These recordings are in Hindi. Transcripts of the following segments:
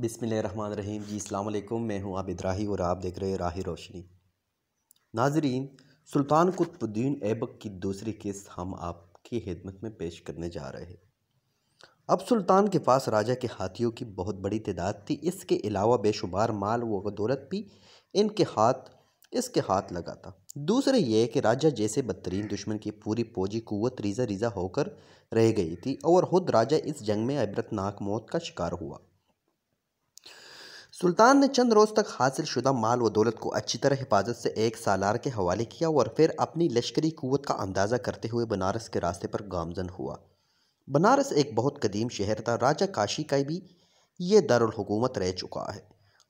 बिसमिल्ल रहीम जी अल्लाम मैं हूँ आबिद राही और आप देख रहे हैं राह रोशनी नाजरीन सुल्तान कुतुद्दीन ऐबक की दूसरी किस्त हम आपकी खिदमत में पेश करने जा रहे हैं अब सुल्तान के पास राजा के हाथियों की बहुत बड़ी तदाद थी इसके अलावा बेशुमार माल व दौलत भी इनके हाथ इसके हाथ लगा था दूसरे ये कि राजा जैसे बदतरीन दुश्मन की पूरी फौजी कुत रीजा रीजा होकर रह गई थी और ख़ुद राजा इस जंग में इबरतनाक मौत का शिकार हुआ सुल्तान ने चंद रोज़ तक हासिल शुदा माल व दौलत को अच्छी तरह हिफाजत से एक सालार के हवाले किया और फिर अपनी लश्करी क़वत का अंदाज़ा करते हुए बनारस के रास्ते पर गामजन हुआ बनारस एक बहुत कदीम शहर था राजा काशी का भी ये दारकूमत रह चुका है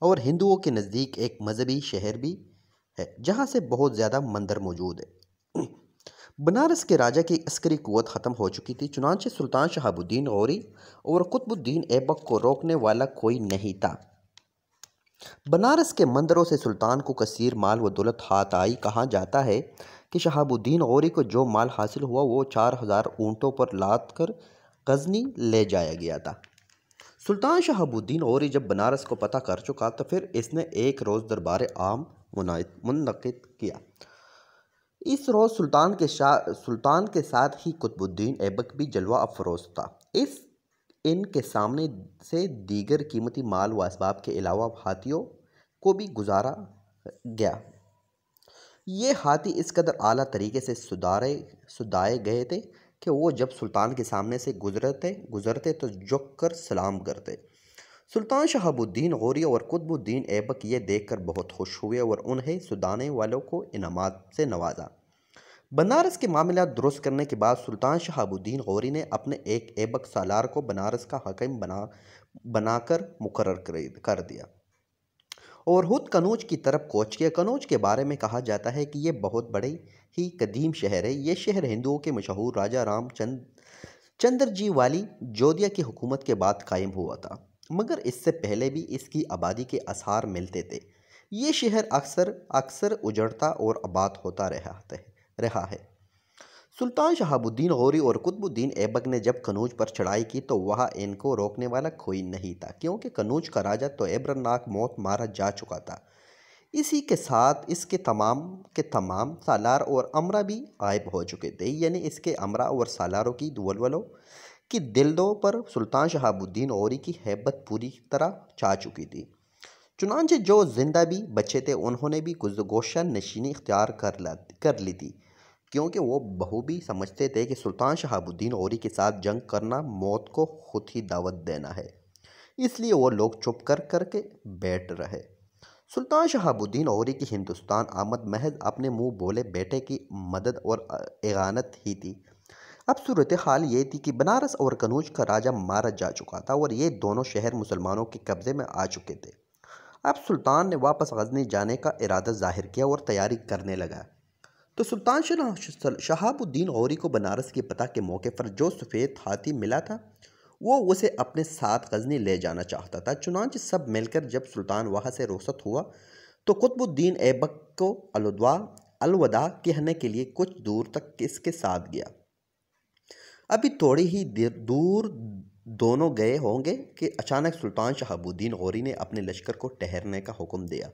और हिंदुओं के नज़दीक एक मजहबी शहर भी है जहाँ से बहुत ज़्यादा मंदिर मौजूद है बनारस के राजा की अस्करी क़वत ख़त्म हो चुकी थी चुनानचे सुल्तान शहाबुद्दीन गौरी और कुतबुद्दीन ऐबक को रोकने वाला कोई नहीं था बनारस के मंदिरों से सुल्तान को कसीर माल व दौलत हाथ आई कहा जाता है कि शहाबुद्दीन गौरी को जो माल हासिल हुआ वो चार हज़ार ऊँटों पर लाद कर गजनी ले जाया गया था सुल्तान शहाबुद्दीन गौरी जब बनारस को पता कर चुका तो फिर इसने एक रोज़ दरबार आम मुनद किया इस रोज़ सुल्तान के शाह सुल्तान के साथ ही कुतुबुद्दीन ऐबक भी जलवा अफरोज था इस इनके सामने से दीगर कीमती माल व इसबाब के अलावा हाथियों को भी गुजारा गया ये हाथी इस कदर आला तरीके से सुधारे सुधाए गए थे कि वो जब सुल्तान के सामने से गुजरते गुजरते तो झुक कर सलाम करते सुल्तान शहाबुद्दीन गौरी और कुतबुद्दीन ऐबक ये देखकर बहुत खुश हुए और उन्हें सुधाने वालों को इनाम से नवाजा बनारस के मामला दुरुस्त करने के बाद सुल्तान शहाबुद्दीन गौरी ने अपने एक एबक सालार को बनारस का हकीम बना बनाकर मुकर कर दिया और हुद कनौज की तरफ कोच किया कनौज के बारे में कहा जाता है कि यह बहुत बड़े ही कदीम शहर है ये शहर हिंदुओं के मशहूर राजा राम चंद चंद्र जी वाली जोधिया की हुकूमत के बाद कायम हुआ था मगर इससे पहले भी इसकी आबादी के आसार मिलते थे ये शहर अक्सर अक्सर उजड़ता और आबाद होता रहता है रहा है सुल्तान शहाबुद्दीन गौरी और कुतुबुद्दीन ऐबक ने जब कनूज पर चढ़ाई की तो वहाँ इनको रोकने वाला कोई नहीं था क्योंकि कनूज का राजा तो ऐबरनाक मौत मारा जा चुका था इसी के साथ इसके तमाम के तमाम सालार और अमरा भी गायब हो चुके थे यानी इसके अमरा और सालारों की दुवलवलों दिल दो पर सुल्तान शहाबुद्दीन गौरी की हैबत पूरी तरह छा चुकी थी चुनानचे जो जिंदा भी बचे थे उन्होंने भी गुजगोशा नशीनी इख्तियार कर ला कर ली थी क्योंकि वो भी समझते थे कि सुल्तान शहाबुद्दीन ओरी के साथ जंग करना मौत को खुद ही दावत देना है इसलिए वो लोग चुप कर करके बैठ रहे सुल्तान शहाबुद्दीन ओरी की हिंदुस्तान आमद महज अपने मुंह बोले बेटे की मदद और एगानत ही थी अब सूरत हाल ये थी कि बनारस और कनूज का राजा मारा जा चुका था और ये दोनों शहर मुसलमानों के कब्ज़े में आ चुके थे अब सुल्तान ने वापस गजनी जाने का इरादा जाहिर किया और तैयारी करने लगा तो सुल्तान शहाबुद्दीन गौरी को बनारस की पता के मौके पर जो सफ़ेद हाथी मिला था वो उसे अपने साथ गजनी ले जाना चाहता था चुनाच सब मिलकर जब सुल्तान वहाँ से रोसत हुआ तो कुतुबुद्दीन ऐबक को अलुदवा अलवदा कहने के लिए कुछ दूर तक किसके साथ गया अभी थोड़ी ही दूर दोनों गए होंगे कि अचानक सुल्तान शहाबुद्दीन गौरी ने अपने लश्कर को ठहरने का हुक्म दिया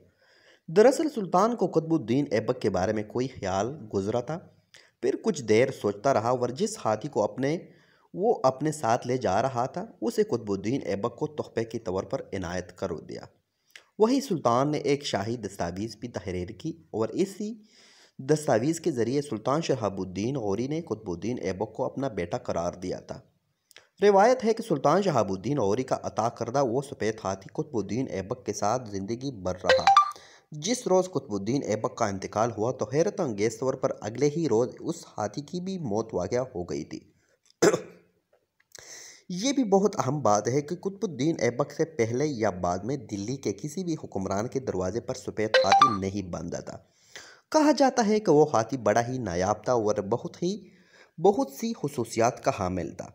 दरअसल सुल्तान को कुतबुद्दीन ऐबक के बारे में कोई ख्याल गुजरा था फिर कुछ देर सोचता रहा और जिस हाथी को अपने वो अपने साथ ले जा रहा था उसे कुतबुद्दीन ऐबक को तोहफे के तौर पर इनायत कर दिया वही सुल्तान ने एक शाही दस्तावेज़ भी तहरीर की और इसी दस्तावेज़ के ज़रिए सुल्तान शहाबुद्दीन गौरी ने कुतबुद्दीन ऐबक को अपना बेटा करार दिया था रिवायत है कि सुल्तान शहाबुद्दीन गौरी का अता करदा वो सफ़ेद हाथी कुतबुद्दीन ऐबक के साथ ज़िंदगी भर रहा जिस रोज़ कुतुबुद्दीन ऐबक का इंतकाल हुआ तो हैरत अंगेज तौर पर अगले ही रोज़ उस हाथी की भी मौत वाक़ हो गई थी ये भी बहुत अहम बात है कि कुतुबुद्दीन ऐबक से पहले या बाद में दिल्ली के किसी भी हुक्मरान के दरवाजे पर सफ़ेद हाथी नहीं बांधा था कहा जाता है कि वो हाथी बड़ा ही नायाब था और बहुत ही बहुत सी खसूसियात का हामिल था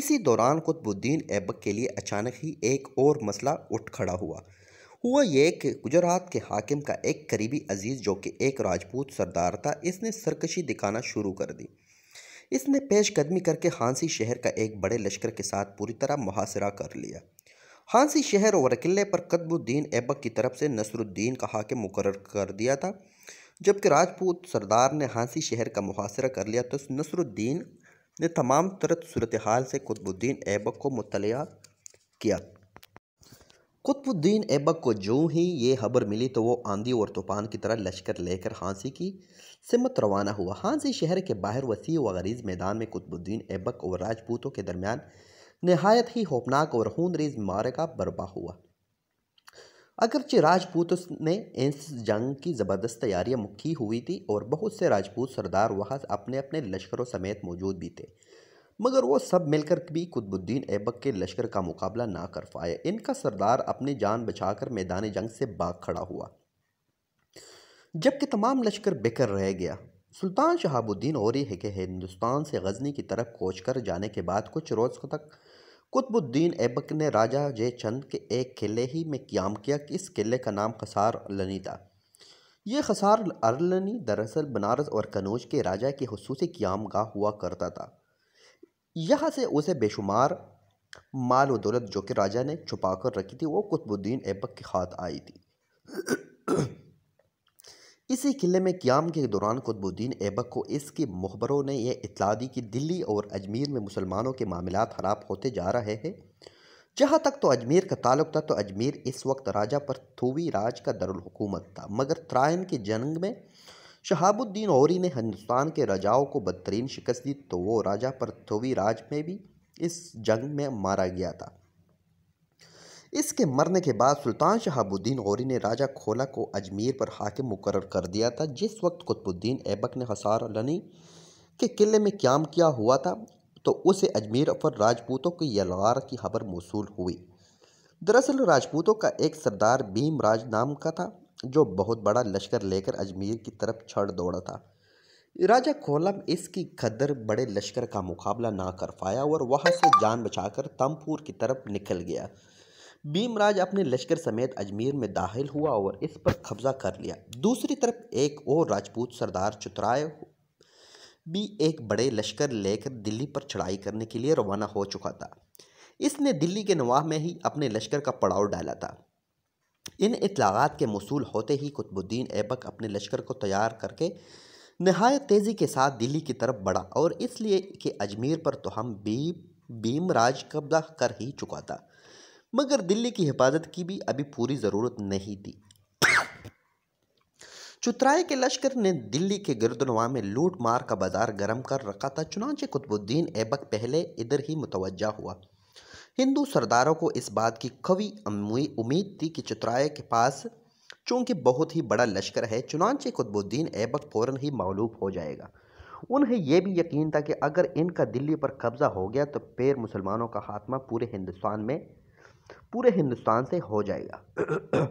इसी दौरान कुतुबुद्दीन ऐबक के लिए अचानक ही एक और मसला उठ खड़ा हुआ हुआ यह कि गुजरात के हाकिम का एक करीबी अजीज़ जो कि एक राजपूत सरदार था इसने सरकशी दिखाना शुरू कर दी इसने पेशकदमी करके हांसी शहर का एक बड़े लश्कर के साथ पूरी तरह मुहासरा कर लिया हांसी शहर और किले पर कदबुद्दीन ऐबक की तरफ से नसरुद्दीन का हाकिम मुकर कर दिया था जबकि राजपूत सरदार ने हांसी शहर का मुहासरा कर लिया तो नसरुद्दीन ने तमाम तरत सूरत हाल से कुतबुद्दीन ऐबक को मुतलिया किया कुतुबुद्दीन ऐबक को जो ही ये खबर मिली तो वो आंधी और तूफान की तरह लश्कर लेकर हांसी की सिमत रवाना हुआ हांसी शहर के बाहर वसी व गरीज मैदान में कुतुबुद्दीन ऐबक और राजपूतों के दरमियान नहायत ही होपनाक और मारे मारका बर्बा हुआ अगरचे राजपूत ने इस जंग की ज़बरदस्त तैयारियां मुखी हुई थी और बहुत से राजपूत सरदार वहाँ अपने अपने लश्करों समेत मौजूद भी थे मगर वो सब मिलकर भी कुतुबुद्दीन ऐबक के लश्कर का मुकाबला ना कर पाए इनका सरदार अपनी जान बचाकर मैदान जंग से बाग खड़ा हुआ जबकि तमाम लश्कर बेकर रह गया सुल्तान शहाबुद्दीन और है कि हिंदुस्तान से गजनी की तरफ कोच कर जाने के बाद कुछ रोज़ तक कुतुबुद्दीन ऐबक ने राजा जय चंद के एक किले ही में क्याम किया कि इस किले का नाम खसार लनी था यह खसार अरलनी दरअसल बनारस और कनौज के राजा की खसूस क्याम गाह हुआ करता था यहाँ से उसे बेशुमार माल व दौलत जो कि राजा ने छुपा कर रखी थी वो कुतुबुद्दीन ऐबक के हाथ आई थी इसी किले में क्याम के दौरान कुतुबुद्दीन ऐबक को इसके मुखबरों ने यह इतला दी कि दिल्ली और अजमेर में मुसलमानों के मामला खराब होते जा रहे हैं जहाँ तक तो अजमेर का ताल्लुक था तो अजमेर इस वक्त राजा पर थूवी राज का दरुलकूमत था मगर त्रायन की जंग में शहाबुद्दीन औरी ने हिंदुस्तान के राजाओं को बदतरीन शिकस्त दी तो वो राजा राज में भी इस जंग में मारा गया था इसके मरने के बाद सुल्तान शहाबुद्दीन गौरी ने राजा खोला को अजमेर पर हाकिम मुकर कर दिया था जिस वक्त कुतुबुद्दीन ऐबक ने हसार लनी के किले में क्याम किया हुआ था तो उसे अजमेर पर राजपूतों की यलगार की खबर मौसू हुई दरअसल राजपूतों का एक सरदार भीम राज नाम का था जो बहुत बड़ा लश्कर लेकर अजमेर की तरफ छड़ दौड़ा था राजा कोलम इसकी खदर बड़े लश्कर का मुकाबला ना कर पाया और वहाँ से जान बचाकर तमपुर की तरफ निकल गया भीमराज अपने लश्कर समेत अजमेर में दाखिल हुआ और इस पर कब्जा कर लिया दूसरी तरफ एक और राजपूत सरदार चतुराय भी एक बड़े लश्कर लेकर दिल्ली पर चढ़ाई करने के लिए रवाना हो चुका था इसने दिल्ली के नवाह में ही अपने लश्कर का पड़ाव डाला था इन इतलाक़ात के मौसू होते ही कुतुबुद्दीन ऐबक अपने लश्कर को तैयार करके नहायत तेज़ी के साथ दिल्ली की तरफ बढ़ा और इसलिए कि अजमेर पर तो हम भी भीमराज कब्जा कर ही चुका था मगर दिल्ली की हिफाजत की भी अभी पूरी ज़रूरत नहीं थी चुतराए के लश्कर ने दिल्ली के गिरदनवा में लूट मार का बाजार गर्म कर रखा था चुनाचे कुतुबुद्दीन ऐबक पहले इधर ही मुतवजा हुआ हिंदू सरदारों को इस बात की कवि उम्मीद थी कि चतुराय के पास चूंकि बहुत ही बड़ा लश्कर है चुनाचे कुतुबुद्दीन ऐबक फ़ौर ही मालूम हो जाएगा उन्हें यह भी यकीन था कि अगर इनका दिल्ली पर कब्ज़ा हो गया तो फिर मुसलमानों का खात्मा पूरे हिंदुस्तान में पूरे हिंदुस्तान से हो जाएगा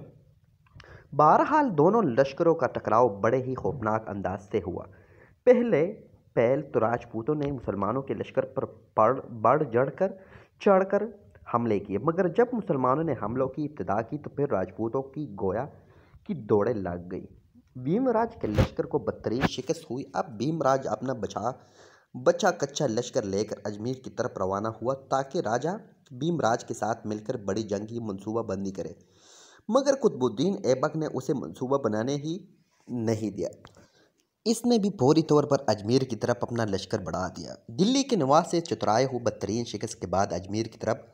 बहरहाल दोनों लश्करों का टकराव बड़े ही खौफनाक अंदाज से हुआ पहले पहल तो राजपूतों ने मुसलमानों के लश्कर पर बढ़ बढ़ चढ़ कर चढ़कर हमले किए मगर जब मुसलमानों ने हमलों की इब्तदा की तो फिर राजपूतों की गोया की दौड़ें लग गई भीमराज के लश्कर को बदतरीन शिकस्त हुई अब भीमराज अपना बचा बचा कच्चा लश्कर लेकर अजमेर की तरफ रवाना हुआ ताकि राजा भीमराज के साथ मिलकर बड़ी जंग की मनसूबा बंदी करे मगर कुतुबुद्दीन ऐबक ने उसे मनसूबा बनाने ही नहीं दिया इसने भी फौरी तौर पर अजमेर की तरफ अपना लश्कर बढ़ा दिया दिल्ली के नवाज से चतराए हुए बदतरीन शिकस्त के बाद अजमेर की तरफ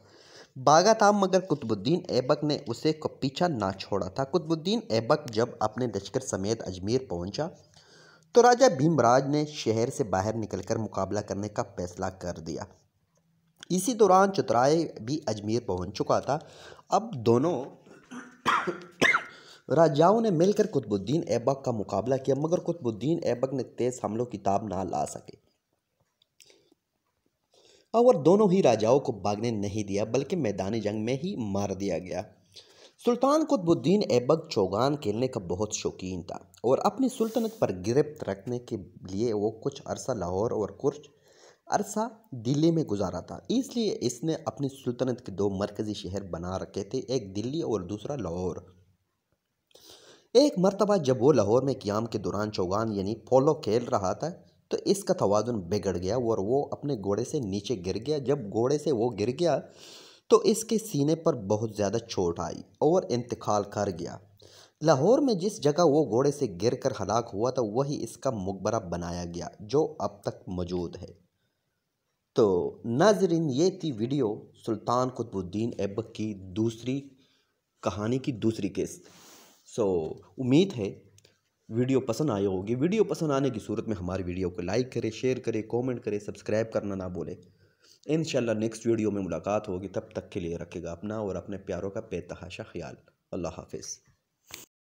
बागा था मगर कुतुबुद्दीन ऐबक ने उसे को पीछा ना छोड़ा था कुतुबुद्दीन ऐबक जब अपने लश्कर समेत अजमेर पहुंचा तो राजा भीमराज ने शहर से बाहर निकलकर मुकाबला करने का फैसला कर दिया इसी दौरान चतराए भी अजमेर पहुंच चुका था अब दोनों राजाओं ने मिलकर कुतुबुद्दीन ऐबक का मुकाबला किया मगर कुतुबुद्दीन ऐबक ने तेज़ हमलों की ताब ना ला सके और दोनों ही राजाओं को भागने नहीं दिया बल्कि मैदानी जंग में ही मार दिया गया सुल्तान कुतुबुद्दीन ऐबक चौगान खेलने का बहुत शौकीन था और अपनी सुल्तनत पर गिरफ्त रखने के लिए वो कुछ अरसा लाहौर और कुछ अरसा दिल्ली में गुजारा था इसलिए इसने अपनी सुल्तनत के दो मरकज़ी शहर बना रखे थे एक दिल्ली और दूसरा लाहौर एक मरतबा जब वो लाहौर में क्याम के दौरान चौगान यानी पोलो खेल रहा था तो इसका तोज़ुन बिगड़ गया और वो अपने घोड़े से नीचे गिर गया जब घोड़े से वो गिर गया तो इसके सीने पर बहुत ज़्यादा चोट आई और इंतकाल कर गया लाहौर में जिस जगह वो घोड़े से गिर कर हलाक हुआ था वही इसका मकबरा बनाया गया जो अब तक मौजूद है तो नाजरीन ये थी वीडियो सुल्तान कुतबुद्दीन ऐबक की दूसरी कहानी की दूसरी किस्त सो उम्मीद है वीडियो पसंद आई होगी वीडियो पसंद आने की सूरत में हमारी वीडियो को लाइक करें शेयर करें कमेंट करें सब्सक्राइब करना ना बोले इन नेक्स्ट वीडियो में मुलाकात होगी तब तक के लिए रखेगा अपना और अपने प्यारों का बेतहाशा ख्याल अल्लाह हाफिज़